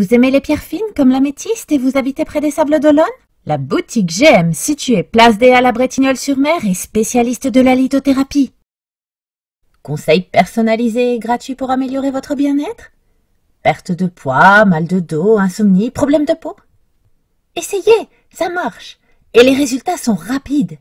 Vous aimez les pierres fines comme l'améthyste et vous habitez près des Sables d'Olonne La boutique GM, située place des Halles à Bretignolles-sur-Mer, est spécialiste de la lithothérapie. Conseils personnalisés et gratuits pour améliorer votre bien-être Perte de poids, mal de dos, insomnie, problème de peau Essayez, ça marche et les résultats sont rapides.